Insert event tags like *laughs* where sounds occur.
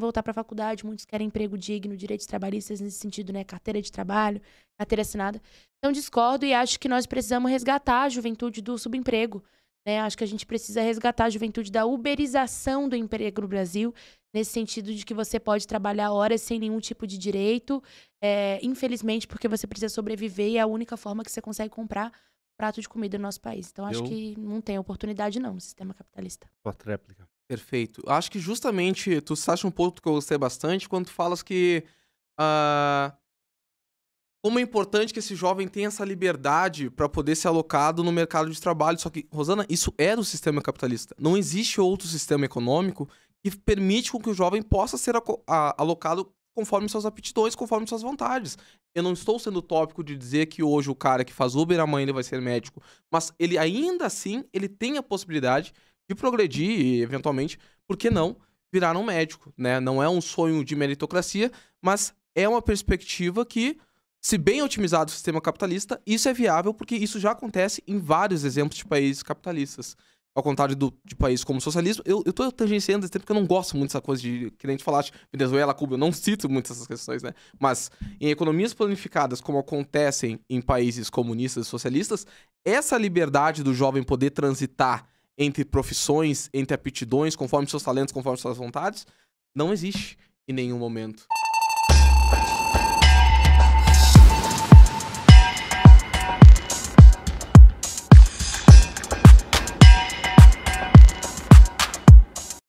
voltar para a faculdade, muitos querem emprego digno, direitos trabalhistas nesse sentido, né? Carteira de trabalho, carteira assinada. Então discordo e acho que nós precisamos resgatar a juventude do subemprego. Né? Acho que a gente precisa resgatar a juventude da uberização do emprego no Brasil, nesse sentido de que você pode trabalhar horas sem nenhum tipo de direito, é, infelizmente, porque você precisa sobreviver e é a única forma que você consegue comprar prato de comida no nosso país. Então, acho Eu... que não tem oportunidade, não, no sistema capitalista. Quarta réplica. Perfeito. Acho que justamente tu acha um ponto que eu gostei bastante quando tu falas que uh, como é importante que esse jovem tenha essa liberdade para poder ser alocado no mercado de trabalho. Só que, Rosana, isso é do sistema capitalista. Não existe outro sistema econômico que permite com que o jovem possa ser alocado conforme suas aptidões, conforme suas vontades. Eu não estou sendo tópico de dizer que hoje o cara que faz Uber amanhã ele vai ser médico, mas ele ainda assim ele tem a possibilidade de progredir e, eventualmente, por que não, virar um médico, né? Não é um sonho de meritocracia, mas é uma perspectiva que, se bem otimizado o sistema capitalista, isso é viável porque isso já acontece em vários exemplos de países capitalistas. Ao contrário do, de países como o socialismo, eu, eu tô tangenciando esse tempo porque eu não gosto muito dessa coisa de, que nem te falaste, Venezuela, Cuba, eu não *laughs* cito muito essas questões, né? Mas em economias planificadas, como acontecem em países comunistas e socialistas, essa liberdade do jovem poder transitar entre profissões, entre aptidões, conforme seus talentos, conforme suas vontades, não existe em nenhum momento.